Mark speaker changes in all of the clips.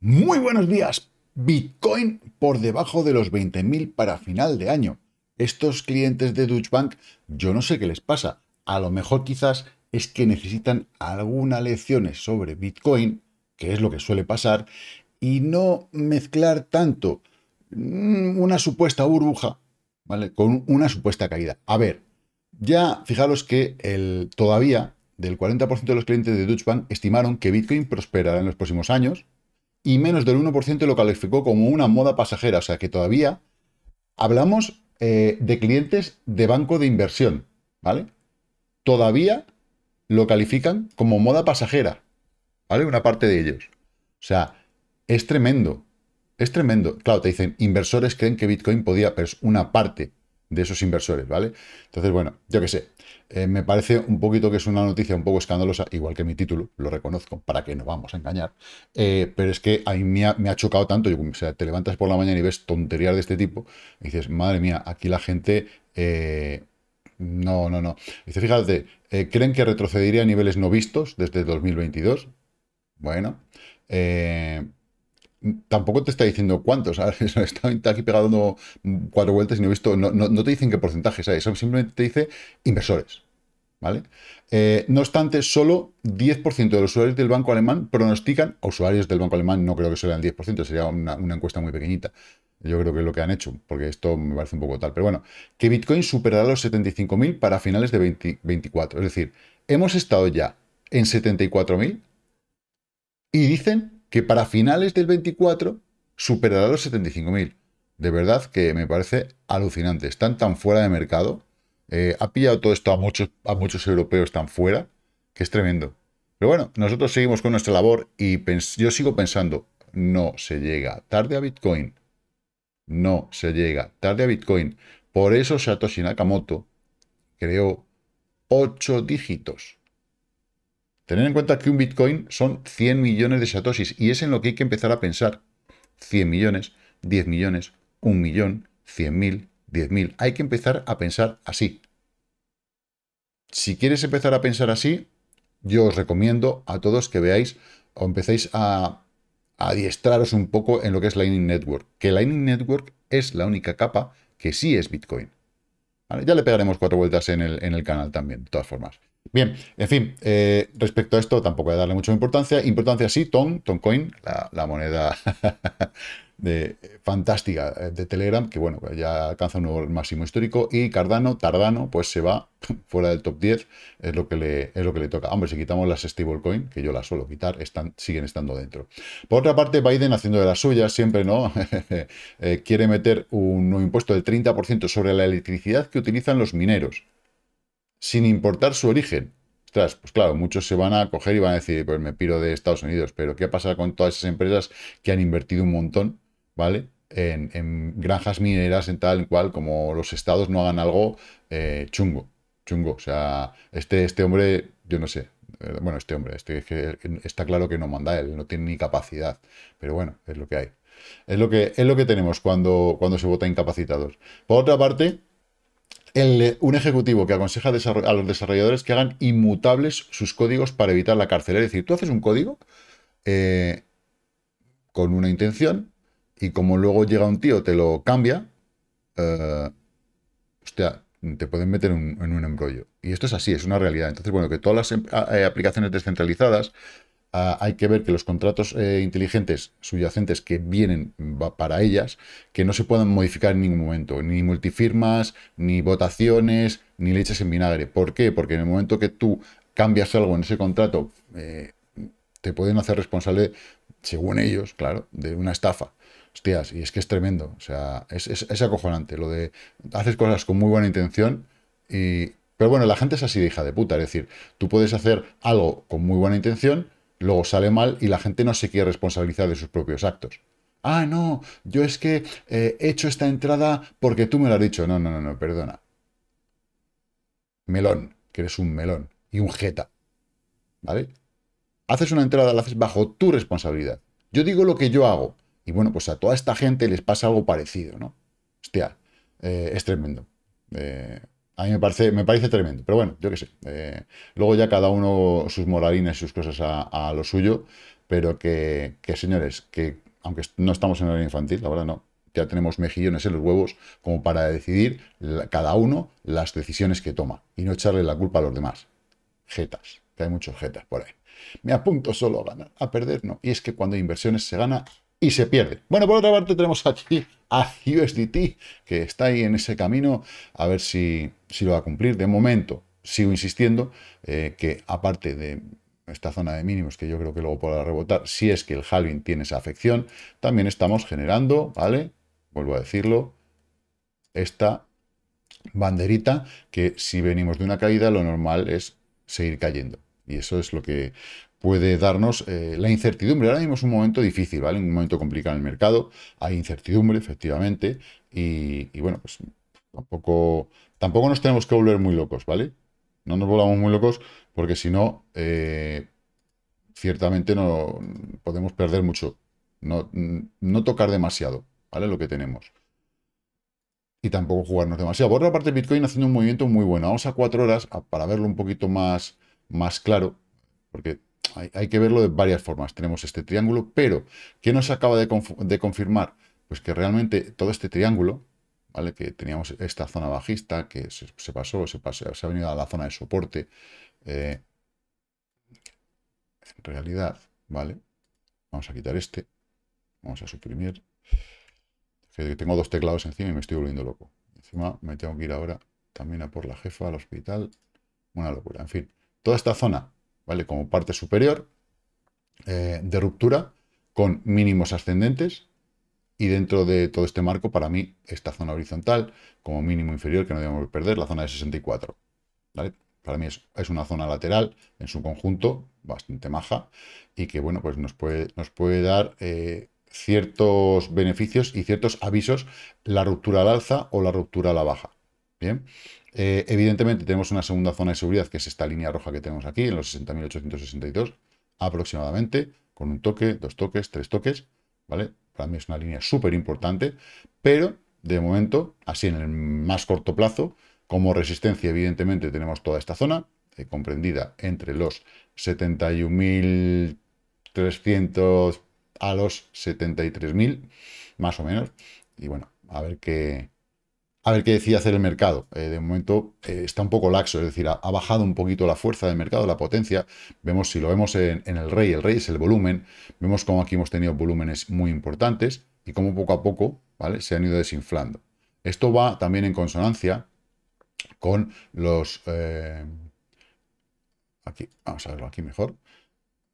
Speaker 1: Muy buenos días. Bitcoin por debajo de los 20.000 para final de año. Estos clientes de Deutsche Bank, yo no sé qué les pasa. A lo mejor quizás es que necesitan algunas lecciones sobre Bitcoin, que es lo que suele pasar, y no mezclar tanto mm, una supuesta burbuja, Con una supuesta caída. A ver, ya fijaros que el, todavía del 40% de los clientes de Deutsche Bank estimaron que Bitcoin prosperará en los próximos años, y menos del 1% lo calificó como una moda pasajera. O sea que todavía hablamos eh, de clientes de banco de inversión, ¿vale? Todavía lo califican como moda pasajera, ¿vale? Una parte de ellos. O sea, es tremendo, es tremendo. Claro, te dicen, inversores creen que Bitcoin podía, pero es una parte de esos inversores, ¿vale? Entonces, bueno, yo qué sé, eh, me parece un poquito que es una noticia un poco escandalosa, igual que mi título, lo reconozco, para que no vamos a engañar, eh, pero es que a mí me ha, chocado tanto, o sea, te levantas por la mañana y ves tonterías de este tipo, y dices, madre mía, aquí la gente... Eh, no, no, no. Dice, fíjate, ¿creen que retrocedería a niveles no vistos desde 2022? Bueno, eh, tampoco te está diciendo cuántos. aquí pegando cuatro vueltas y no he visto. No, no, te dicen qué porcentaje eso, simplemente te dice inversores. ¿Vale? Eh, no obstante, solo 10% de los usuarios del banco alemán pronostican, usuarios del banco alemán no creo que sean 10%, sería una, una encuesta muy pequeñita. Yo creo que es lo que han hecho, porque esto me parece un poco tal. Pero bueno, que Bitcoin superará los 75.000 para finales de 2024. Es decir, hemos estado ya en 74.000 y dicen que para finales del 24 superará los 75.000. De verdad que me parece alucinante. Están tan fuera de mercado. Eh, ha pillado todo esto a muchos, a muchos europeos tan fuera que es tremendo. Pero bueno, nosotros seguimos con nuestra labor y yo sigo pensando, no se llega tarde a Bitcoin. No se llega tarde a Bitcoin. Por eso Satoshi Nakamoto creó 8 dígitos Tener en cuenta que un Bitcoin son 100 millones de satosis y es en lo que hay que empezar a pensar. 100 millones, 10 millones, 1 millón, 100 mil, 10 mil. Hay que empezar a pensar así. Si quieres empezar a pensar así, yo os recomiendo a todos que veáis o empecéis a, adiestraros un poco en lo que es Lightning Network. Que Lightning Network es la única capa que sí es Bitcoin. Ya le pegaremos cuatro vueltas en el, en el canal también, de todas formas. Bien, en fin, eh, respecto a esto tampoco voy a darle mucha importancia. Importancia sí, Tom, TomCoin, la, la moneda de, fantástica eh, de Telegram, que bueno, pues ya alcanza un nuevo máximo histórico. Y Cardano, Tardano, pues se va fuera del top 10, es lo que le, es lo que le toca. Hombre, si quitamos las stablecoin, que yo las suelo quitar, están, siguen estando dentro. Por otra parte, Biden haciendo de las suyas, siempre, ¿no? Eh, quiere meter un nuevo impuesto del 30% sobre la electricidad que utilizan los mineros sin importar su origen. Ostras, pues claro, muchos se van a coger y van a decir, pues me piro de Estados Unidos, pero ¿qué pasa con todas esas empresas que han invertido un montón, ¿vale? En, granjas mineras, en tal cual, como los estados no hagan algo eh, chungo, chungo. O sea, este, este hombre, yo no sé, eh, bueno, este hombre, este, está claro que no manda él, no tiene ni capacidad, pero bueno, es lo que hay. Es lo que, es lo que tenemos cuando, cuando se vota incapacitados. Por otra parte, eh, un ejecutivo que aconseja a los desarrolladores que hagan inmutables sus códigos para evitar la cárcel. Es decir, tú haces un código eh, con una intención y como luego llega un tío, te lo cambia, eh, hostia, te pueden meter en un embrollo. Y esto es así, es una realidad. Entonces, bueno, que todas las em-, eh, aplicaciones descentralizadas hay que ver que los contratos eh, inteligentes subyacentes que vienen para ellas, que no se puedan modificar en ningún momento, ni multifirmas, ni votaciones, ni leches en vinagre. ¿Por qué? Porque en el momento que tú cambias algo en ese contrato, eh, te pueden hacer responsable, según ellos, claro, de una estafa. Hostias, y es que es tremendo, o sea, es, es, es acojonante lo de haces cosas con muy buena intención y... Pero bueno, la gente es así de hija de puta, es decir, tú puedes hacer algo con muy buena intención, luego sale mal y la gente no se quiere responsabilizar de sus propios actos. Ah, no, yo es que eh, he hecho esta entrada porque tú me lo has dicho. No, no, no, no, perdona. Melón, que eres un melón y un jeta. ¿Vale? Haces una entrada, la haces bajo tu responsabilidad. Yo digo lo que yo hago. Y bueno, pues a toda esta gente les pasa algo parecido, ¿no? Hostia, eh, es tremendo. Eh, a mí me parece, me parece tremendo, pero bueno, yo qué sé. Eh, luego ya cada uno sus moralines, sus cosas a, lo suyo, pero que, señores, que aunque no estamos en el infantil, la verdad no, ya tenemos mejillones en los huevos como para decidir cada uno las decisiones que toma y no echarle la culpa a los demás. Jetas, que hay muchos jetas por ahí. Me apunto solo a ganar, a perder no. Y es que cuando hay inversiones se gana y se pierde. Bueno, por otra parte tenemos aquí a USDT, que está ahí en ese camino, a ver si, si lo va a cumplir. De momento, sigo insistiendo eh, que aparte de esta zona de mínimos que yo creo que luego podrá rebotar, si es que el halving tiene esa afección, también estamos generando, ¿vale? Vuelvo a decirlo, esta banderita que si venimos de una caída lo normal es seguir cayendo. Y eso es lo que, puede darnos eh, la incertidumbre. Ahora mismo es un momento difícil, ¿vale? Un momento complicado en el mercado. Hay incertidumbre, efectivamente. Y, bueno, pues tampoco, tampoco nos tenemos que volver muy locos, ¿vale? No nos volvamos muy locos porque si no, eh, ciertamente no podemos perder mucho. No, no tocar demasiado, ¿vale? Lo que tenemos y tampoco jugarnos demasiado. Por otra parte, Bitcoin haciendo un movimiento muy bueno. Vamos a cuatro horas para verlo un poquito más, más claro, porque hay, que verlo de varias formas. Tenemos este triángulo, pero ¿qué nos acaba de, confirmar? Pues que realmente todo este triángulo, ¿vale? Que teníamos esta zona bajista que se, pasó, se, ha venido a la zona de soporte. Eh, en realidad, ¿vale? Vamos a quitar este. Vamos a suprimir. tengo dos teclados encima y me estoy volviendo loco. Encima me tengo que ir ahora también a por la jefa, al hospital. Una locura. En fin, toda esta zona ¿vale? Como parte superior eh, de ruptura con mínimos ascendentes y dentro de todo este marco, para mí, esta zona horizontal como mínimo inferior que no debemos perder, la zona de 64, Para mí es, una zona lateral en su conjunto bastante maja y que, bueno, pues nos puede, nos puede dar... Eh, ciertos beneficios y ciertos avisos, la ruptura al alza o la ruptura a la baja. Bien, eh, evidentemente tenemos una segunda zona de seguridad, que es esta línea roja que tenemos aquí, en los 60.862 aproximadamente, con un toque, dos toques, tres toques, ¿vale? Para mí es una línea súper importante, pero de momento, así en el más corto plazo, como resistencia evidentemente tenemos toda esta zona, eh, comprendida entre los 71.300 a los 73.000, más o menos, y bueno, a ver qué, a ver qué decía hacer el mercado. Eh, de momento eh, está un poco laxo, es decir, ha, bajado un poquito la fuerza del mercado, la potencia. Vemos si lo vemos en, el rey, el rey es el volumen. Vemos cómo aquí hemos tenido volúmenes muy importantes y cómo poco a poco ¿vale? se han ido desinflando. Esto va también en consonancia con los... Eh, aquí, vamos a verlo aquí mejor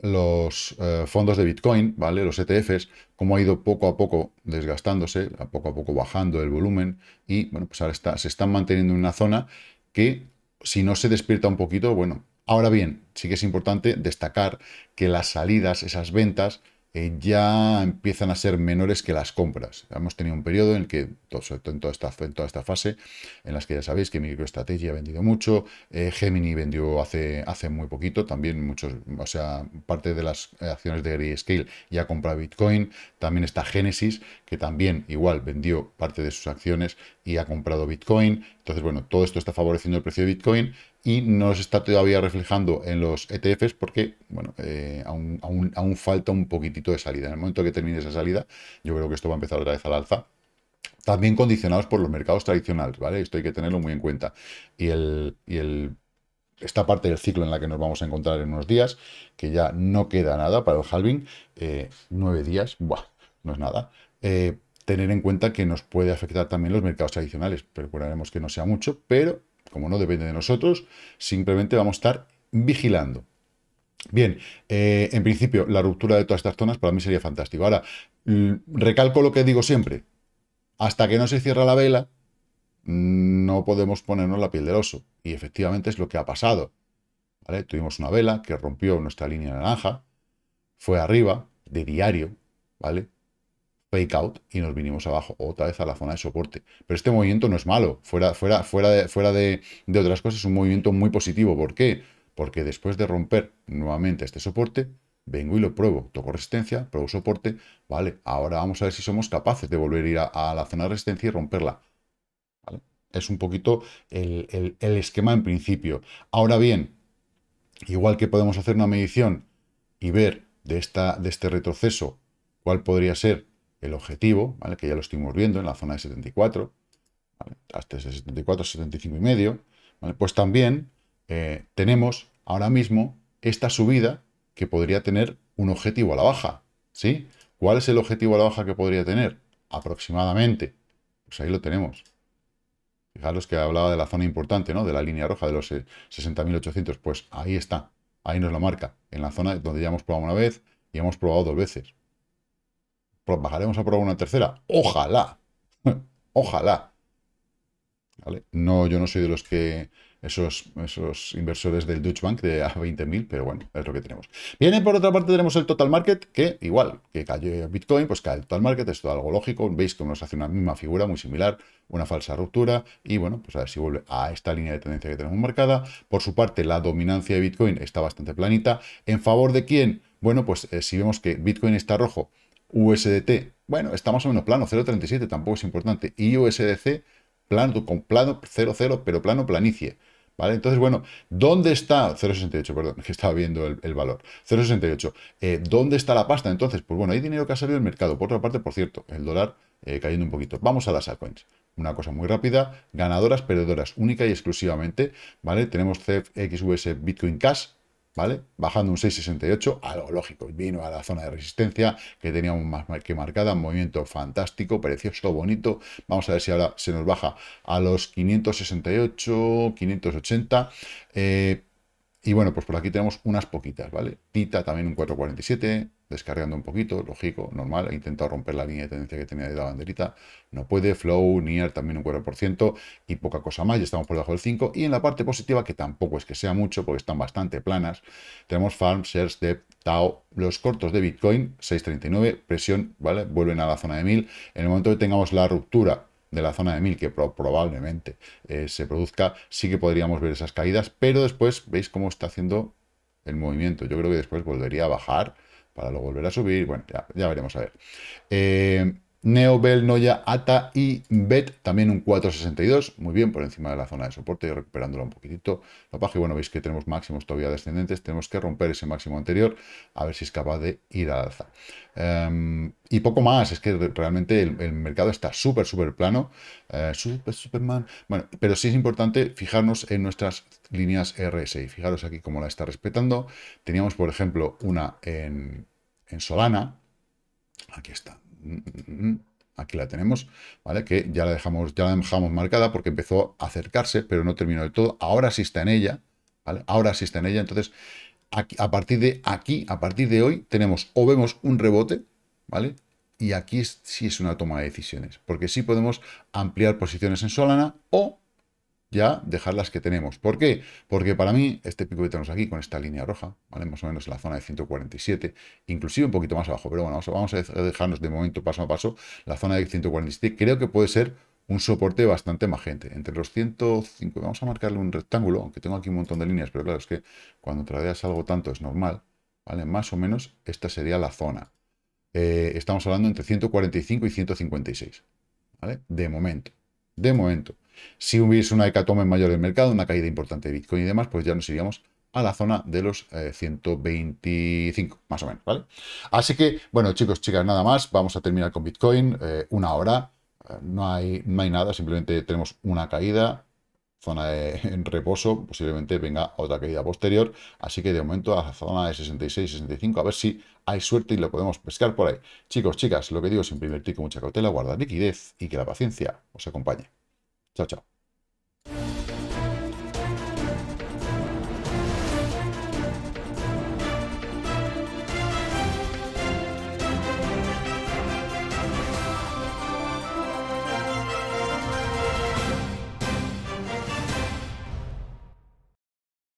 Speaker 1: los eh, fondos de Bitcoin, ¿vale? Los ETFs, cómo ha ido poco a poco desgastándose, a poco a poco bajando el volumen y, bueno, pues ahora se están manteniendo en una zona que si no se despierta un poquito, bueno. Ahora bien, sí que es importante destacar que las salidas, esas ventas, eh, ya empiezan a ser menores que las compras. Hemos tenido un periodo en el que, en toda esta, en toda esta fase, en las que ya sabéis que MicroStrategy ha vendido mucho, eh, Gemini vendió hace, hace muy poquito, también muchos, o sea, parte de las eh, acciones de Grayscale ya comprado Bitcoin, también está Genesis, que también igual vendió parte de sus acciones y ha comprado Bitcoin. Entonces, bueno, todo esto está favoreciendo el precio de Bitcoin y no se está todavía reflejando en los ETFs porque, bueno, eh, aún, falta un poquitito de salida. En el momento que termine esa salida, yo creo que esto va a empezar otra vez al alza. También condicionados por los mercados tradicionales, ¿vale? Esto hay que tenerlo muy en cuenta. Y, el, esta parte del ciclo en la que nos vamos a encontrar en unos días, que ya no queda nada para el halving, eh, nueve días, buah, no es nada. Eh, tener en cuenta que nos puede afectar también los mercados tradicionales. Procuraremos que no sea mucho, pero como no depende de nosotros, simplemente vamos a estar vigilando. Bien, eh, en principio, la ruptura de todas estas zonas para mí sería fantástico. Ahora, mm, recalco lo que digo siempre. Hasta que no se cierra la vela, no podemos ponernos la piel del oso. Y efectivamente es lo que ha pasado. ¿vale? Tuvimos una vela que rompió nuestra línea naranja, fue arriba, de diario, ¿vale? fake out y nos vinimos abajo otra vez a la zona de soporte. Pero este movimiento no es malo, fuera, fuera, fuera, de, fuera de, otras cosas, es un movimiento muy positivo. ¿Por qué? Porque después de romper nuevamente este soporte, vengo y lo pruebo, toco resistencia, pruebo soporte, vale, ahora vamos a ver si somos capaces de volver a ir a, la zona de resistencia y romperla. Es un poquito el, el esquema en principio. Ahora bien, igual que podemos hacer una medición y ver de, esta, de este retroceso cuál podría ser el objetivo, ¿vale? que ya lo estuvimos viendo en la zona de 74, hasta ese 74, 75 y medio, pues también eh, tenemos ahora mismo esta subida que podría tener un objetivo a la baja. ¿sí? ¿Cuál es el objetivo a la baja que podría tener? Aproximadamente. Pues ahí lo tenemos. Fijaros que hablaba de la zona importante, ¿no? De la línea roja de los 60.800. Eh, pues ahí está. Ahí nos lo marca. En la zona donde ya hemos probado una vez y hemos probado dos veces. Pues bajaremos a probar una tercera. Ojalá. Ojalá. No, yo no soy de los que esos, esos inversores del Deutsche Bank de a 20.000, pero bueno, es lo que tenemos. Viene por otra parte tenemos el total market, que igual que cayó Bitcoin, pues cae el total market, esto es algo lógico, veis que nos hace una misma figura muy similar, una falsa ruptura, y bueno, pues a ver si vuelve a esta línea de tendencia que tenemos marcada. Por su parte, la dominancia de Bitcoin está bastante planita. ¿En favor de quién? Bueno, pues eh, si vemos que Bitcoin está rojo, USDT, bueno, está más o menos plano, 0.37, tampoco es importante. Y USDC, plano, con plano 0.0, pero plano planicie. ¿Vale? Entonces, bueno, ¿dónde está? 0,68, perdón, que estaba viendo el, valor. 0,68. Eh, ¿Dónde está la pasta? Entonces, pues bueno, hay dinero que ha salido del mercado. Por otra parte, por cierto, el dólar eh, cayendo un poquito. Vamos a las altcoins. Una cosa muy rápida, ganadoras, perdedoras, única y exclusivamente, ¿vale? Tenemos CEF, XUS, Bitcoin Cash, ¿vale? Bajando un 6,68, algo lógico, vino a la zona de resistencia que teníamos más que marcada, movimiento fantástico, precioso, bonito, vamos a ver si ahora se nos baja a los 568, 580, y bueno, pues por aquí tenemos unas poquitas, ¿vale? Tita también un 447, descargando un poquito, lógico, normal. He intentado romper la línea de tendencia que tenía de la banderita. No puede. Flow, Nier también un 4% y poca cosa más. Ya estamos por debajo del 5%. Y en la parte positiva, que tampoco es que sea mucho, porque están bastante planas, tenemos Farm, Shares, de Tao, los cortos de Bitcoin, 6.39, presión, ¿vale? Vuelven a la zona de 1000. En el momento que tengamos la ruptura de la zona de 1000, que probablemente eh, se produzca, sí que podríamos ver esas caídas, pero después veis cómo está haciendo el movimiento. Yo creo que después volvería a bajar para luego volver a subir. Bueno, ya, veremos a ver. Eh, Neobel, Noya, ATA y BET, también un 4,62, muy bien por encima de la zona de soporte, recuperándola un poquitito. La página, bueno, veis que tenemos máximos todavía descendentes, tenemos que romper ese máximo anterior, a ver si es capaz de ir al alza. Em, y poco más, es que realmente el, mercado está súper, súper plano, súper eh, súper superman. Bueno, pero sí es importante fijarnos en nuestras líneas RSI, fijaros aquí cómo la está respetando. Teníamos, por ejemplo, una en, en Solana, aquí está, Mm, mm, mm, aquí la tenemos, ¿vale? Que ya la dejamos, ya la dejamos marcada porque empezó a acercarse, pero no terminó del todo. Ahora sí está en ella, ¿vale? Ahora sí está en ella. Entonces, a partir de aquí, a partir de hoy, tenemos o vemos un rebote, ¿vale? Y aquí sí es una toma de decisiones, porque sí podemos ampliar posiciones en Solana o ya dejar las que tenemos. ¿Por qué? Porque para mí este pico que tenemos aquí con esta línea roja, ¿vale? más o menos en la zona de 147, inclusive un poquito más abajo, pero bueno, vamos a dejarnos de momento paso a paso la zona de 147, creo que puede ser un soporte bastante magente, entre los 105, vamos a marcarle un rectángulo, aunque tengo aquí un montón de líneas, pero claro, es que cuando tradeas algo tanto es normal, ¿vale? Más o menos esta sería la zona. Eh, estamos hablando entre 145 y 156, ¿vale? De momento, de momento. Si hubiese una hecatombe mayor del mercado, una caída importante de Bitcoin y demás, pues ya nos iríamos a la zona de los 125, eh, más o menos, ¿vale? Así que, bueno, chicos, chicas, nada más. Vamos a terminar con Bitcoin. Eh, una hora. Eh, no hay, nada, simplemente tenemos una caída, zona de, en reposo, posiblemente venga otra caída posterior, así que de momento a la zona de 66, 65, a ver si hay suerte y lo podemos pescar por ahí. Chicos, chicas, lo que digo es siempre invertir con mucha cautela, guardar liquidez y que la paciencia os acompañe. チゃオ